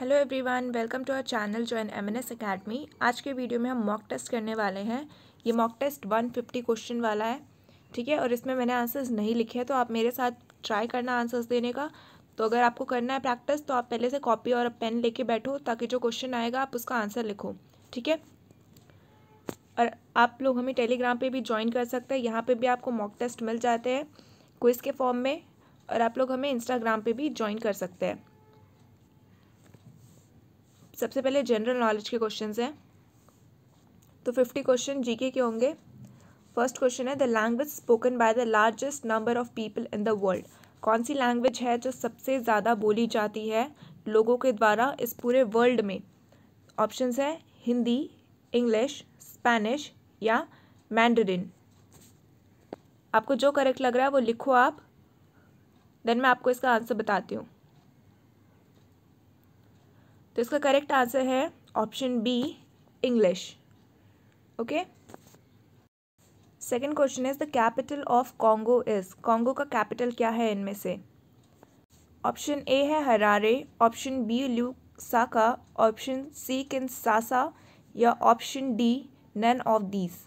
Hello everyone welcome to our channel join S academy आज के video में हम मॉक टेस्ट करने वाले हैं ये मॉक टेस्ट 150 क्वेश्चन वाला है ठीक है और इसमें मैंने आंसर्स नहीं लिखे हैं तो आप मेरे साथ ट्राई करना आंसर्स देने का तो अगर आपको करना है प्रैक्टिस तो आप पहले से कॉपी और पेन लेके बैठो ताकि जो क्वेश्चन आएगा आप उसका आंसर लिखो ठीक है और आप लोग हमें टेलीग्राम पर भी ज्वाइन कर सकते हैं यहाँ पर भी आपको मॉक टेस्ट मिल जाते हैं क्विज़ के फॉर्म में और आप लोग हमें इंस्टाग्राम पर भी ज्वाइन कर सकते हैं सबसे पहले जनरल नॉलेज के क्वेश्चन हैं तो फिफ्टी क्वेश्चन जी के होंगे फर्स्ट क्वेश्चन है the language spoken by the largest number of people in the world कौन सी लैंग्वेज है जो सबसे ज़्यादा बोली जाती है लोगों के द्वारा इस पूरे वर्ल्ड में ऑप्शन है हिंदी इंग्लिश स्पेनिश या मैंडरिन आपको जो करेक्ट लग रहा है वो लिखो आप देन मैं आपको इसका आंसर बताती हूँ तो इसका करेक्ट आंसर है option B English okay second question is the capital of Congo is Congo का कैपिटल क्या है इनमें से ऑप्शन ए है Harare option B Saka option C Kinshasa या option D none of these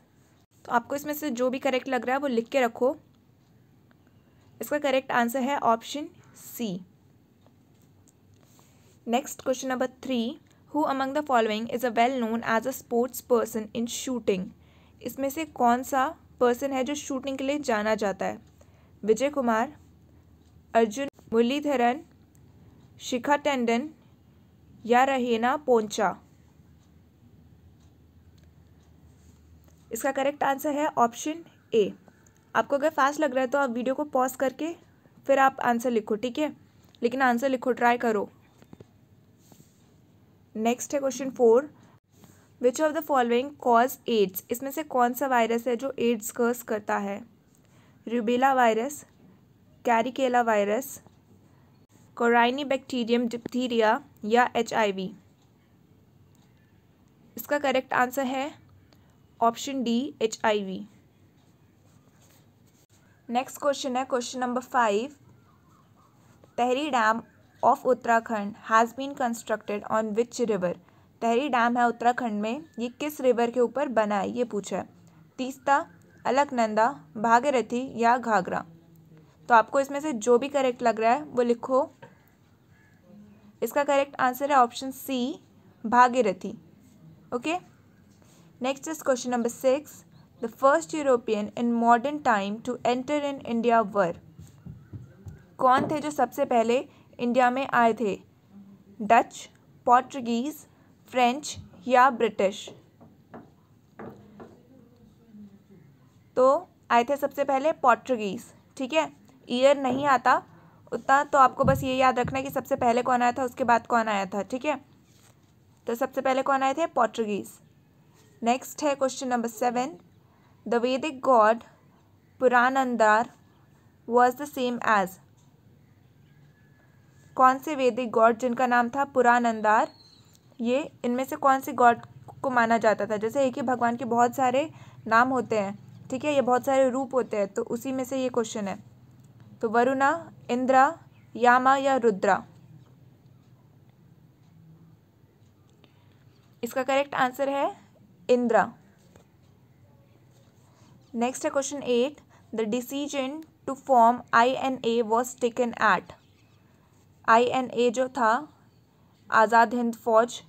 तो आपको इसमें से जो भी करेक्ट लग रहा है वो लिख के रखो इसका करेक्ट आंसर है option C next question number three who among the following is a well known as a sports person in shooting इसमें से कौन सा पर्सन है जो शूटिंग के लिए जाना जाता है विजय कुमार अर्जुन मुरलीधरन शिखा टंडन या रहेना पोंचा इसका करेक्ट आंसर है ऑप्शन ए आपको अगर फास्ट लग रहा है तो आप वीडियो को पॉज करके फिर आप आंसर लिखो ठीक है लेकिन आंसर लिखो ट्राई करो नेक्स्ट है question four which of the following cause AIDS इसमें से कौन सा वायरस है जो एड्स कर्स करता है rubella virus varicella virus Corynebacterium diphtheria या एच इसका करेक्ट आंसर है option D H I V next question है question number five Tehri dam of Uttarakhand has been constructed on which river Tehri dam है उत्तराखंड में ये किस रिवर के ऊपर बना है ये पूछा है तीस्ता अलकनंदा भागीरथी या घाघरा तो आपको इसमें से जो भी करेक्ट लग रहा है वो लिखो इसका करेक्ट आंसर है option C Bhagirathi okay next is question number six the first European in modern time to enter in India were कौन थे जो सबसे पहले इंडिया में आए थे डच पोर्टुगीज फ्रेंच या ब्रिटिश तो आए थे सबसे पहले पोर्टुगीज ठीक है ईयर नहीं आता उतना तो आपको बस ये याद रखना है कि सबसे पहले कौन आया था उसके बाद कौन आया था ठीक है तो सबसे पहले कौन आए थे पोर्टुगीज नेक्स्ट है question number seven the Vedic god Purandar was the same as कौन से वैदिक गॉड जिनका नाम था पुरान अंदार ये इनमें से कौन से गॉड को माना जाता था जैसे एक ही भगवान के बहुत सारे नाम होते हैं ठीक है ये बहुत सारे रूप होते हैं तो उसी में से ये क्वेश्चन है तो वरुणा इंद्रा यामा या रुद्रा इसका करेक्ट आंसर है इंद्रा नेक्स्ट है question eight the decision to form I N A was taken at INA जो था आज़ाद हिंद फौज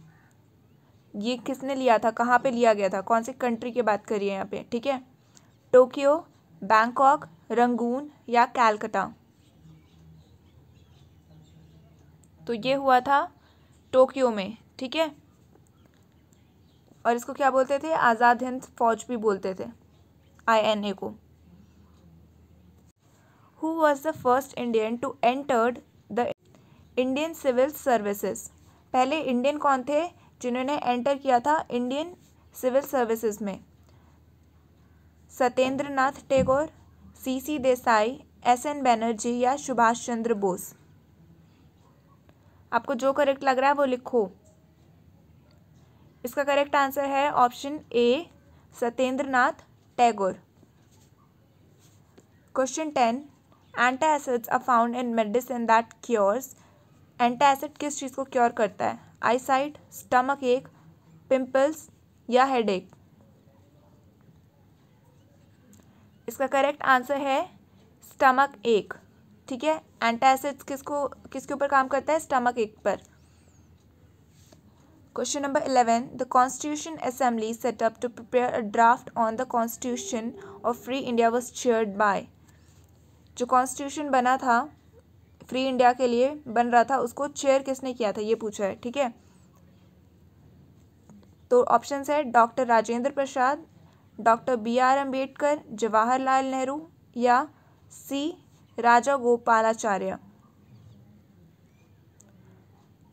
ये किसने लिया था कहाँ पे लिया गया था कौन सी कंट्री की बात करिए यहाँ पे ठीक है टोक्यो बैंकॉक रंगून या कैलकटा तो ये हुआ था टोक्यो में ठीक है और इसको क्या बोलते थे आज़ाद हिंद फौज भी बोलते थे आईएनए को who was the first Indian to entered Indian civil services पहले इंडियन कौन थे जिन्होंने एंटर किया था इंडियन सिविल सर्विसेज में Satyendra Nath Tagore C C Desai S N Banerjee या सुभाष चंद्र बोस आपको जो करेक्ट लग रहा है वो लिखो इसका करेक्ट आंसर है option A Satyendra Nath Tagore question ten antacids are found in medicine that cures एंटा एंटासिड किस चीज़ को क्योर करता है आईसाइट स्टमक एक पिम्पल्स या हेड एक इसका करेक्ट आंसर है स्टमक एक ठीक है एंटा एसिड किस को किसके ऊपर काम करता है स्टमक एक पर question number eleven the constitution assembly set up to prepare a draft on the constitution of free India was chaired by जो कॉन्स्टिट्यूशन बना था फ्री इंडिया के लिए बन रहा था उसको चेयर किसने किया था ये पूछा है ठीक है तो ऑप्शन है doctor Rajendra Prasad doctor B R Ambedkar Jawaharlal Nehru या सी राजा गोपालाचार्य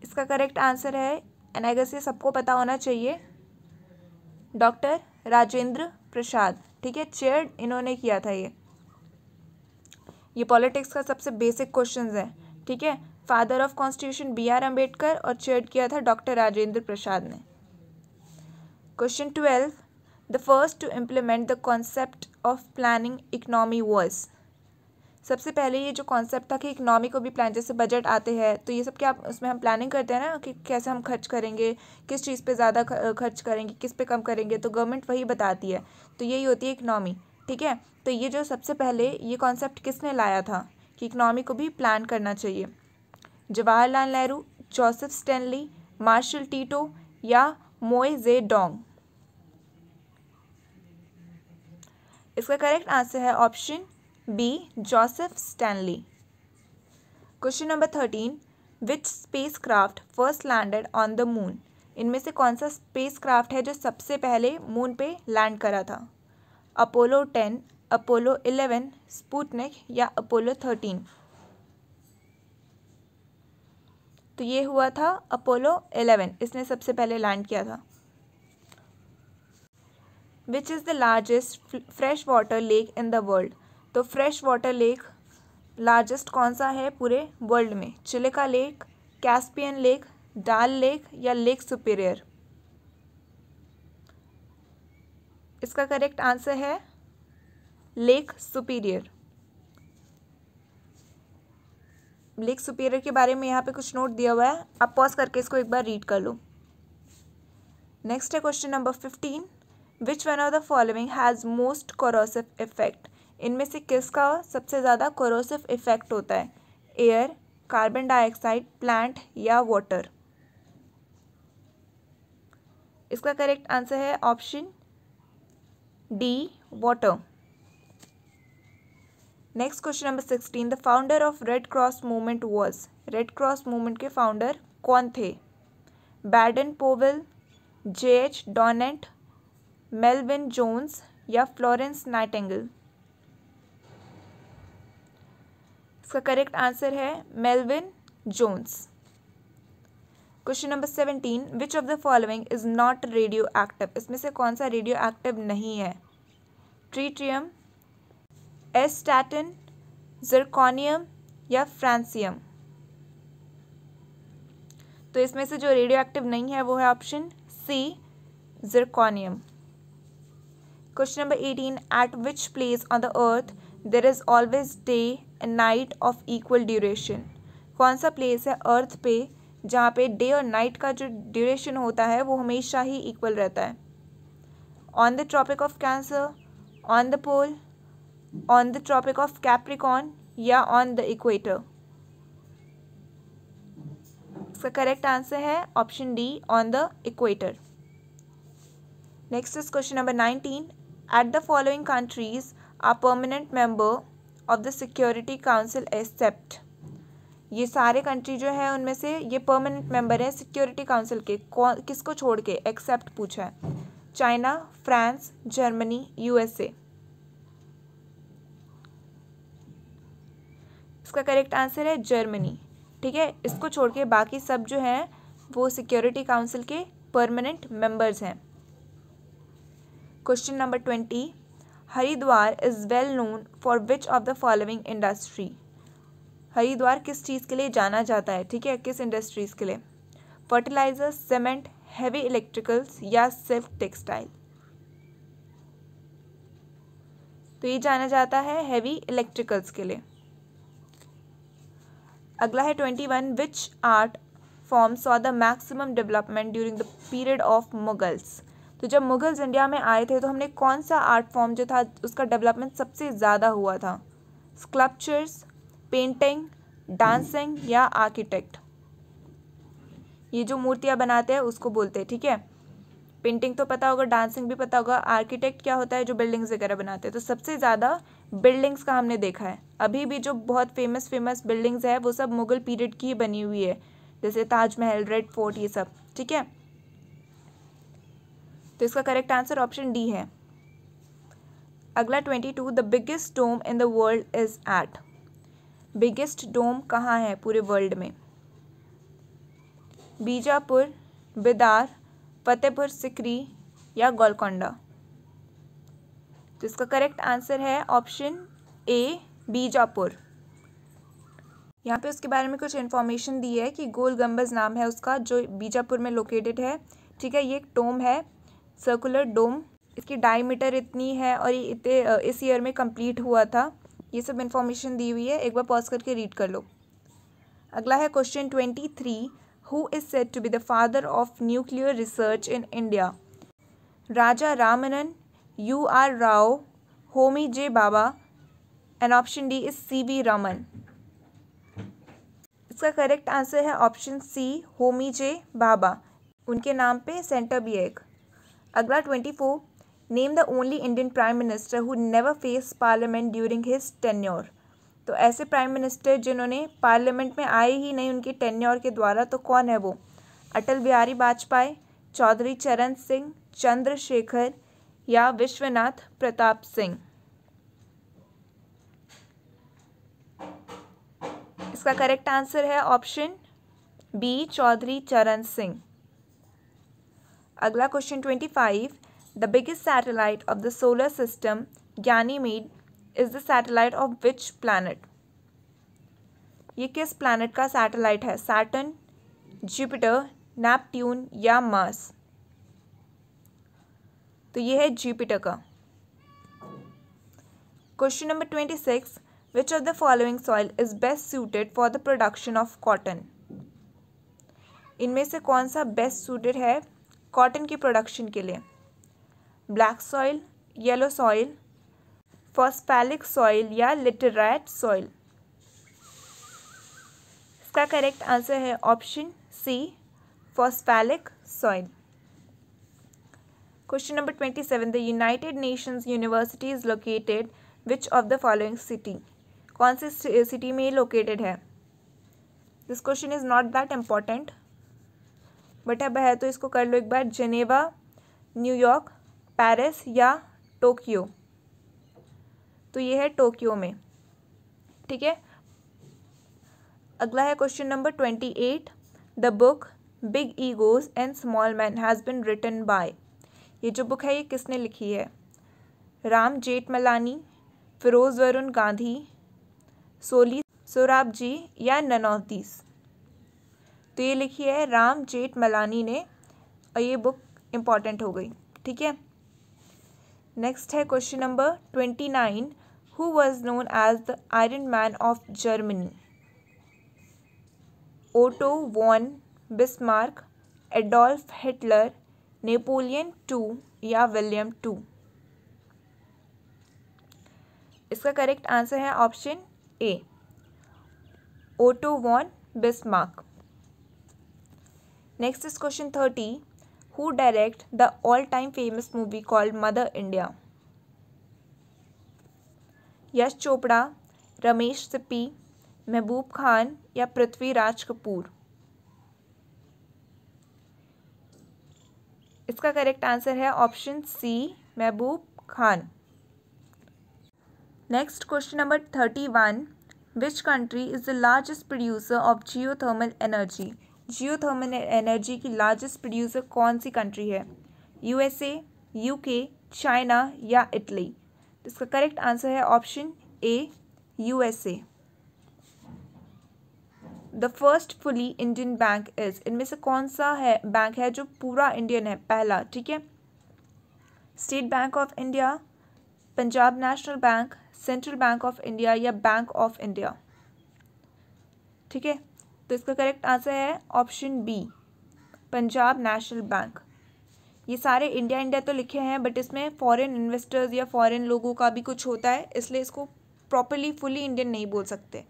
इसका करेक्ट आंसर है एंड ये सबको पता होना चाहिए डॉक्टर राजेंद्र प्रसाद ठीक है चेयर इन्होंने किया था ये ये पॉलिटिक्स का सबसे बेसिक क्वेश्चन है ठीक है father of constitution B R Ambedkar और चेयर किया था डॉक्टर राजेंद्र प्रसाद ने question twelve the first to implement the concept of planning economy was सबसे पहले ये जो कॉन्सेप्ट था कि इकनॉमी को भी प्लान जैसे बजट आते हैं तो ये सब क्या उसमें हम प्लानिंग करते हैं ना कि कैसे हम खर्च करेंगे किस चीज़ पे ज़्यादा खर्च करेंगे किस पे कम करेंगे तो गवर्नमेंट वही बताती है तो यही होती है इकनॉमी ठीक है तो ये जो सबसे पहले ये कॉन्सेप्ट किसने लाया था कि इकनॉमी को भी प्लान करना चाहिए Jawaharlal Nehru Joseph Stanley Marshal Tito या मोए जे डोंग इसका करेक्ट आंसर है option B Joseph Stanley question number thirteen which spacecraft first landed on the moon इनमें से कौन सा स्पेस क्राफ्ट है जो सबसे पहले मून पे लैंड करा था Apollo ten Apollo eleven Sputnik या अपोलो थर्टीन तो ये हुआ था अपोलो इलेवन इसने सबसे पहले लैंड किया था which is the largest fresh water lake in the world तो फ्रेश वाटर लेक लार्जेस्ट कौन सा है पूरे वर्ल्ड में Chilika lake Caspian lake Dal lake या लेक सुपीरियर इसका करेक्ट आंसर है लेक सुपीरियर लेक सुपीरियर के बारे में यहाँ पे कुछ नोट दिया हुआ है आप पॉज करके इसको एक बार रीड कर लो नेक्स्ट है question number fifteen which one of the following has most corrosive effect इनमें से किसका सबसे ज़्यादा कोरोसिव इफेक्ट होता है एयर कार्बन डाइऑक्साइड प्लांट या वाटर इसका करेक्ट आंसर है option D. Water. Next question number sixteen the founder of Red Cross movement was Red Cross movement के फाउंडर कौन थे Baden Powell J H Dunant Melvin Jones या Florence Nightingale इसका correct answer है Melvin Jones question number seventeen which of the following is not radio active इसमें से कौन सा रेडियो एक्टिव नहीं है ट्रीट्रियम एस्टैटिन जरकोनियम या फ्रांसियम तो इसमें से जो रेडियो एक्टिव नहीं है वो है option C zirconium question number eighteen at which place on the earth there is always day and night of equal duration कौन सा प्लेस है अर्थ पे जहाँ पे डे और नाइट का जो ड्यूरेशन होता है वो हमेशा ही इक्वल रहता है on the Tropic of Cancer on the pole on the Tropic of Capricorn या ऑन द इक्वेटर इसका करेक्ट आंसर है option D on the equator next is question number nineteen at the following countries are permanent member of the security council except ये सारे country जो है उनमें से ये परमानेंट मेंबर हैं सिक्योरिटी काउंसिल के कौन किसको छोड़ के एक्सेप्ट पूछा है चाइना फ्रांस जर्मनी यूएसए इसका करेक्ट आंसर है जर्मनी ठीक है इसको छोड़ के बाकी सब जो हैं वो सिक्योरिटी काउंसिल के परमानेंट मेंबर्स हैं question number twenty Haridwar is well known for which of the following industry Haridwar किस चीज़ के लिए जाना जाता है ठीक है किस इंडस्ट्रीज़ के लिए फर्टिलाइज़र सीमेंट हैवी इलेक्ट्रिकल्स या सिर्फ टेक्सटाइल तो ये जाना जाता है हैवी इलेक्ट्रिकल्स के लिए अगला है twenty one which art form saw the maximum development during the period of Mughals तो जब मुगल्स इंडिया में आए थे तो हमने कौन सा आर्ट फॉर्म जो था उसका डेवलपमेंट सबसे ज़्यादा हुआ था स्कल्पचर्स पेंटिंग डांसिंग या आर्किटेक्ट ये जो मूर्तियाँ बनाते हैं उसको बोलते हैं ठीक है पेंटिंग तो पता होगा डांसिंग भी पता होगा आर्किटेक्ट क्या होता है जो बिल्डिंग्स वगैरह बनाते हैं तो सबसे ज़्यादा बिल्डिंग्स का हमने देखा है अभी भी जो बहुत फेमस फेमस बिल्डिंग्स है वो सब मुगल पीरियड की ही बनी हुई है जैसे ताजमहल रेड फोर्ट ये सब ठीक है तो इसका करेक्ट आंसर ऑप्शन डी है अगला twenty two the biggest dome in the world is at biggest dome कहाँ है पूरे वर्ल्ड में बीजापुर बिदार फतेहपुर सिकरी या गोलकोंडा तो इसका करेक्ट आंसर है ऑप्शन ए बीजापुर यहाँ पे उसके बारे में कुछ इन्फॉर्मेशन दी है कि गोल गम्बज नाम है उसका जो बीजापुर में लोकेटेड है ठीक है ये एक टोम है सर्कुलर डोम इसकी डायमीटर इतनी है और ये इतने इस ईयर में कंप्लीट हुआ था ये सब इन्फॉर्मेशन दी हुई है एक बार पॉज करके रीड कर लो अगला है question twenty three who is set to be the father of nuclear research in India Raja Ramanna U R Rao Homi J Bhabha and option D is C V Raman इसका करेक्ट आंसर है option C Homi J Bhabha उनके नाम पे सेंटर भी है एक अगला twenty four name the only Indian prime minister who never face parliament during his tenure तो ऐसे प्राइम मिनिस्टर जिन्होंने पार्लियामेंट में आए ही नहीं उनके टेन्योर के द्वारा तो कौन है वो अटल बिहारी वाजपेयी चौधरी चरण सिंह चंद्रशेखर या विश्वनाथ प्रताप सिंह इसका करेक्ट आंसर है ऑप्शन बी चौधरी चरण सिंह अगला question twenty five The biggest satellite of the solar system, Ganymede, is the satellite of which planet? ye kis planet ka satellite hai Saturn, Jupiter, Neptune ya Mars? to ye hai Jupiter ka Question number 26 Which of the following soil is best suited for the production of cotton? इनमें से कौन सा best suited है cotton की production के लिए black soil yellow soil phosphatic soil या laterite soil इसका करेक्ट आंसर है option C phosphatic soil question number twenty seven the United Nations University is located which of the following city कौन से city में located है this question is not that important but अब है तो इसको कर लो एक बार जेनेवा न्यूयॉर्क पेरिस या टोक्यो तो ये है टोक्यो में ठीक है अगला है question number twenty eight the book big egos and small man has been written by ये जो बुक है ये किसने लिखी है राम जेठ मलानी फिरोज़ वरुण गांधी सोली सोराब जी या ननौतीस तो ये लिखी है राम जेठमलानी ने और ये बुक इम्पॉर्टेंट हो गई ठीक है नेक्स्ट है question number twenty nine who was known as the iron man of Germany Otto von Bismarck Adolf Hitler Napoleon two या विलियम टू इसका करेक्ट आंसर है option A Otto von Bismarck next is question thirty who direct the all-time famous movie called Mother India. Yash Chopra Ramesh Sippy Mehboob Khan या पृथ्वीराज कपूर इसका correct answer है option C Mehboob Khan next question number thirty one which country is the largest producer of geothermal energy geothermal energy की largest producer कौन सी country है USA UK China या Italy तो इसका करेक्ट आंसर है option A USA the first fully Indian bank is इनमें से कौन सा है बैंक है जो पूरा इंडियन है पहला ठीक है State Bank of India Punjab National Bank Central Bank of India या बैंक ऑफ इंडिया ठीक है तो इसका करेक्ट आंसर है option B Punjab National Bank ये सारे इंडिया इंडिया तो लिखे हैं बट इसमें फॉरेन इन्वेस्टर्स या फॉरेन लोगों का भी कुछ होता है इसलिए इसको प्रॉपरली फुली इंडियन नहीं बोल सकते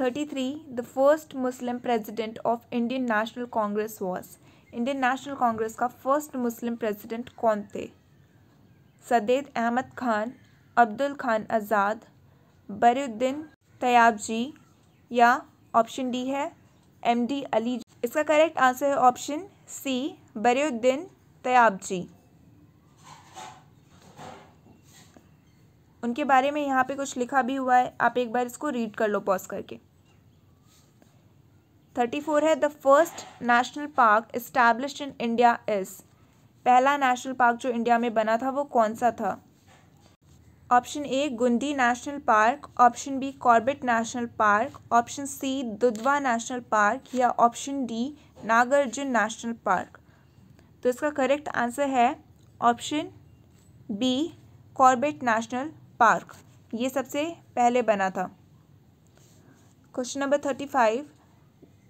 thirty three the first Muslim president of Indian National Congress was Indian National Congress का फर्स्ट मुस्लिम प्रेजिडेंट कौन थे सदैद अहमद खान अब्दुल खान आज़ाद बरुद्दीन तयाब जी या ऑप्शन डी है एम डी अली इसका करेक्ट आंसर है ऑप्शन सी बरेउद्दीन जी उनके बारे में यहाँ पे कुछ लिखा भी हुआ है आप एक बार इसको रीड कर लो पॉज करके थर्टी फोर है the first national park establish in India is पहला नेशनल पार्क जो इंडिया में बना था वो कौन सा था option A Guindy national park option B Corbett national park option C Dudhwa national park या option D Nagarjun national park तो इसका करेक्ट आंसर है option B Corbett national park ये सबसे पहले बना था question number thirty five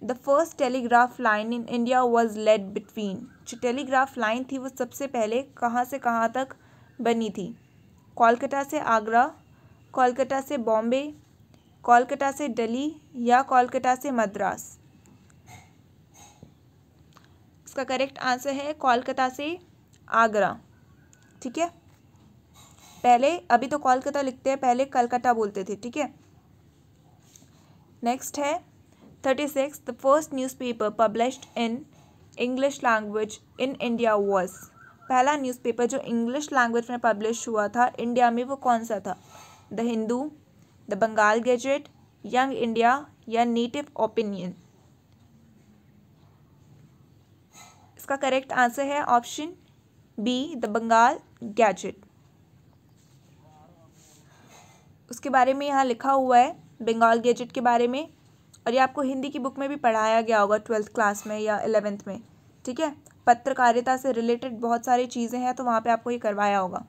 the first telegraph line in India was laid between जो टेलीग्राफ लाइन थी वो सबसे पहले कहाँ से कहाँ तक बनी थी कोलकाता से आगरा कोलकाता से बॉम्बे कोलकाता से दिल्ली या कोलकाता से मद्रास इसका करेक्ट आंसर है कोलकाता से आगरा ठीक है पहले अभी तो कोलकाता लिखते हैं पहले कलकत्ता बोलते थे ठीक है नेक्स्ट है thirty six the first newspaper published in English language in India was पहला न्यूज़पेपर जो इंग्लिश लैंग्वेज में पब्लिश हुआ था इंडिया में वो कौन सा था the Hindu the Bengal gazette young India या नेटिव ओपिनियन इसका करेक्ट आंसर है option B the Bengal gazette उसके बारे में यहाँ लिखा हुआ है बंगाल गैजेट के बारे में और ये आपको हिंदी की बुक में भी पढ़ाया गया होगा ट्वेल्थ क्लास में या एलेवेंथ में ठीक है पत्रकारिता से रिलेटेड बहुत सारी चीज़ें हैं तो वहाँ पे आपको ये करवाया होगा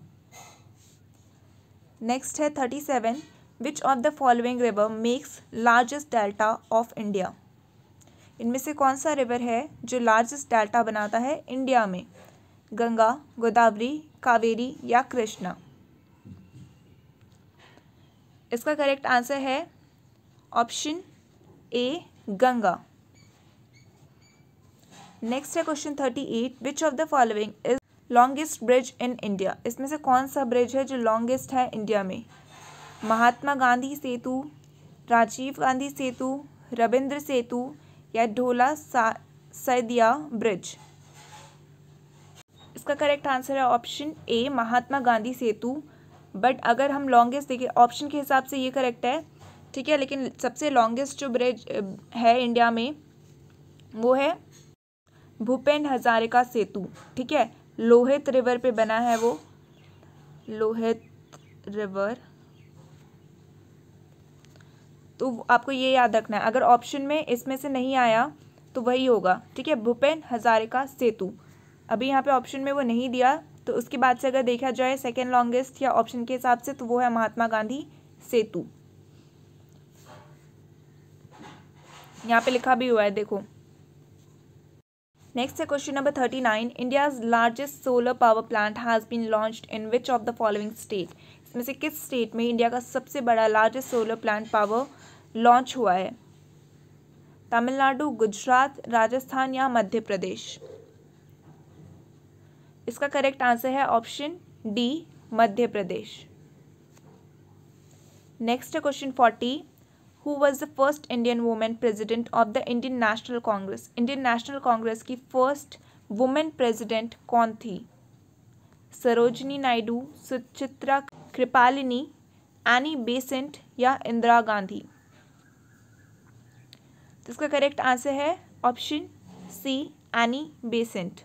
नेक्स्ट है thirty seven which of the following river makes largest delta of India इनमें से कौन सा रिवर है जो लार्जेस्ट डेल्टा बनाता है इंडिया में गंगा गोदावरी कावेरी या कृष्णा इसका करेक्ट आंसर है ऑप्शन ए गंगा नेक्स्ट है question thirty eight which of the following is longest bridge in India इसमें से कौन सा ब्रिज है जो लॉन्गेस्ट है इंडिया में महात्मा गांधी सेतु राजीव गांधी सेतु रविंद्र सेतु या ढोला सैदिया ब्रिज इसका करेक्ट आंसर है option A Mahatma Gandhi Setu but अगर हम लॉन्गेस्ट देखें ऑप्शन के हिसाब से ये करेक्ट है ठीक है लेकिन सबसे लॉन्गेस्ट जो ब्रिज है इंडिया में वो है भूपेन हजारे का सेतु ठीक है लोहित रिवर पे बना है वो लोहित रिवर तो आपको ये याद रखना है अगर ऑप्शन में इसमें से नहीं आया तो वही होगा ठीक है भूपेन हजारे का सेतु अभी यहाँ पे ऑप्शन में वो नहीं दिया तो उसके बाद से अगर देखा जाए सेकेंड लॉन्गेस्ट या ऑप्शन के हिसाब से तो वो है महात्मा गांधी सेतु यहाँ पे लिखा भी हुआ है देखो question number thirty nine India's largest solar power plant has been launch in which of the following state इसमें से किस स्टेट में इंडिया का सबसे बड़ा largest solar plant power launch हुआ है तमिलनाडु गुजरात राजस्थान या मध्य प्रदेश इसका करेक्ट आंसर है option D Madhya Pradesh next है question forty who was the first Indian women president of the Indian National Congress Indian National Congress की फर्स्ट वुमेन प्रेजिडेंट कौन थी सरोजनी नायडू सुचित्रा कृपालिनी एनी बेसेंट या इंदिरा गांधी तो इसका करेक्ट आंसर है option C Annie Besant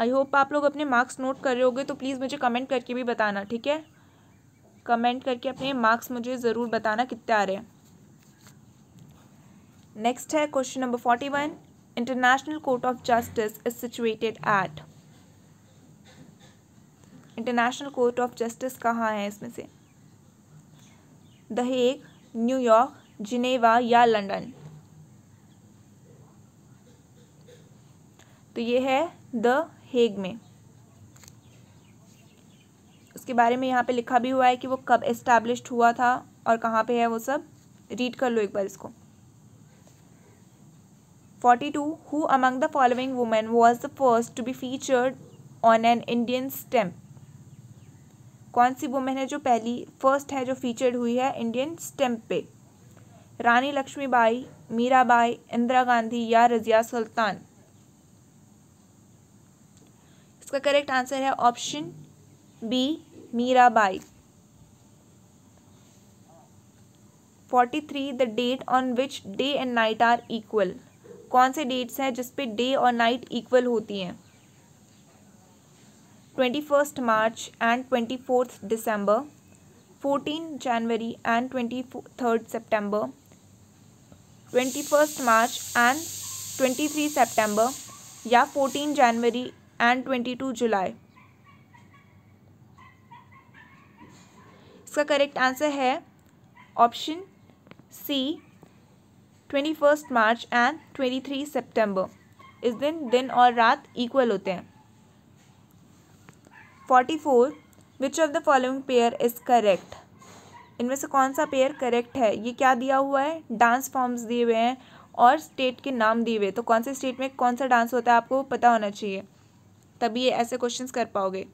I hope आप लोग अपने मार्क्स नोट कर रहे होगे तो प्लीज़ मुझे कमेंट करके भी बताना ठीक है कमेंट करके अपने मार्क्स मुझे ज़रूर बताना कितने आ रहे हैं नेक्स्ट है question number forty one International Court of Justice is situated at International Court of Justice कहाँ है इसमें से द हेग न्यूयॉर्क जिनेवा या लंदन तो ये है द हेग में उसके बारे में यहाँ पे लिखा भी हुआ है कि वो कब इस्टेब्लिश हुआ था और कहाँ पे है वो सब रीड कर लो एक बार इसको forty two who among the following women was the first to be featured on an Indian stamp कौन सी वुमेन है जो पहली फर्स्ट है जो फीचर्ड हुई है इंडियन स्टेम्प पे रानी लक्ष्मीबाई मीराबाई इंदिरा गांधी या रजिया सुल्तान इसका करेक्ट आंसर है option B Mirabai three the date on which day and night are equal कौन से डेट्स हैं जिसपे डे और नाइट इक्वल होती हैं twenty first March and twenty fourth December fourteen January and twenty third September twenty first March and twenty three September या fourteen January and twenty two July इसका correct answer है option C twenty first March and twenty three September इस दिन दिन और रात equal होते हैं forty four which of the following pair is correct इनमें से कौन सा पेयर करेक्ट है ये क्या दिया हुआ है डांस फॉर्म्स दिए हुए हैं और स्टेट के नाम दिए हुए तो कौन से स्टेट में कौन सा डांस होता है आपको पता होना चाहिए तभी ये ऐसे क्वेश्चन कर पाओगे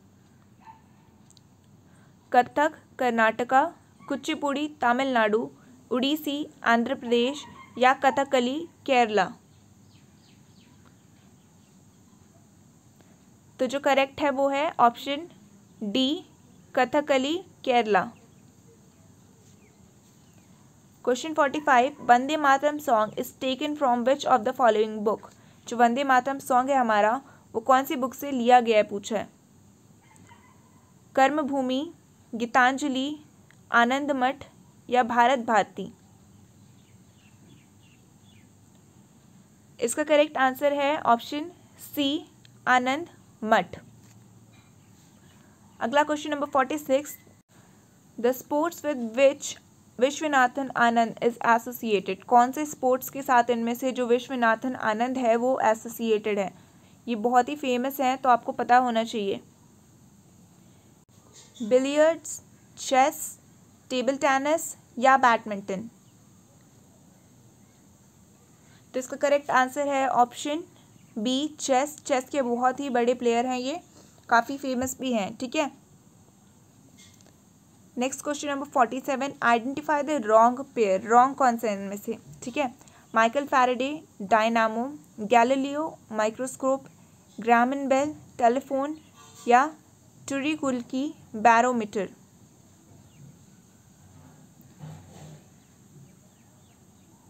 कथक कर्नाटका कुचिपुड़ी तमिलनाडु उड़ीसी आंध्र प्रदेश या कथकली केरला तो जो करेक्ट है वो है option D Kathakali Kerala question forty five Vande Mataram song is taken from which of the following book जो वंदे मातरम सॉन्ग है हमारा वो कौन सी बुक से लिया गया है पूछा है कर्मभूमि गीतांजलि आनंद मठ या भारत भारती इसका करेक्ट आंसर है ऑप्शन सी आनंद मठ अगला question number forty six the sports with which Viswanathan Anand is associated कौन से स्पोर्ट्स के साथ इनमें से जो विश्वनाथन आनंद है वो एसोसिएटेड है ये बहुत ही फेमस हैं तो आपको पता होना चाहिए बिलियर्ड्स चेस टेबल टेनिस या बैडमिंटन तो इसका करेक्ट आंसर है ऑप्शन बी चेस चेस के बहुत ही बड़े प्लेयर हैं ये काफ़ी फेमस भी हैं ठीक है next question number forty seven identify the wrong pair wrong कौन से इनमें से ठीक है Michael Faraday dynamo Galileo microscope Graham Bell telephone या टूरी की बैरोमीटर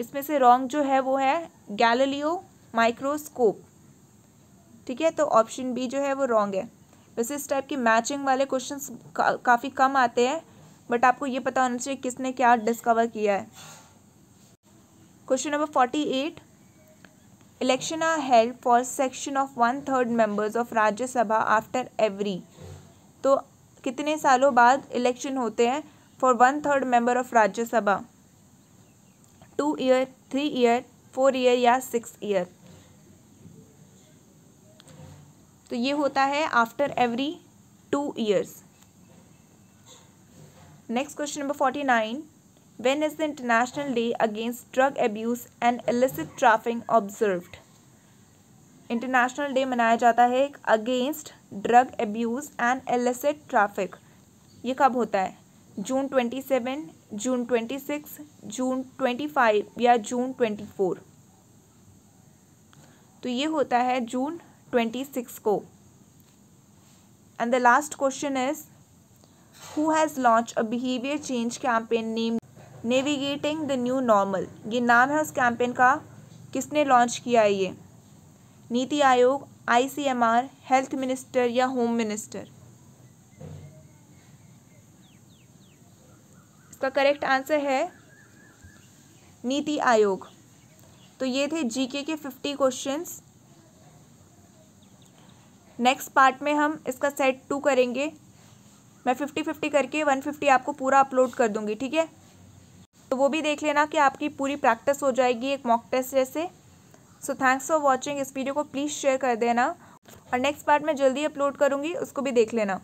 इसमें से रॉन्ग जो है वो है गैलेलियो माइक्रोस्कोप ठीक है तो ऑप्शन बी जो है वो रॉन्ग है वैसे इस टाइप के मैचिंग वाले क्वेश्चंस का, काफ़ी कम आते हैं बट आपको ये पता होना चाहिए किसने क्या डिस्कवर किया है question number forty eight election are held for section of one third members of Rajya Sabha after every तो कितने सालों बाद इलेक्शन होते हैं for one third member of Rajya Sabha two year three year four year या सिक्स ईयर तो ये होता है after every two years next question number forty nine when is the international day against drug abuse and illicit trafficking observed international day मनाया जाता है against drug abuse and illicit traffic ये कब होता है June twenty seven June twenty six June twenty five या June twenty four तो ये होता है जून ट्वेंटी सिक्स को and the last question is who has launch a behaviour change campaign name navigating the new normal ये नाम है उस कैंपेन का किसने लॉन्च किया है ये NITI Aayog ICMR health minister या होम मिनिस्टर इसका करेक्ट आंसर है नीति आयोग तो ये थे जीके के फिफ्टी क्वेश्चंस नेक्स्ट पार्ट में हम इसका सेट टू करेंगे मैं फिफ्टी फिफ्टी करके वन फिफ्टी आपको पूरा अपलोड कर दूंगी ठीक है तो वो भी देख लेना कि आपकी पूरी प्रैक्टिस हो जाएगी एक मॉक टेस्ट जैसे सो थैंक्स फॉर वॉचिंग इस वीडियो को प्लीज़ शेयर कर देना और नेक्स्ट पार्ट मैं जल्दी अपलोड करूँगी उसको भी देख लेना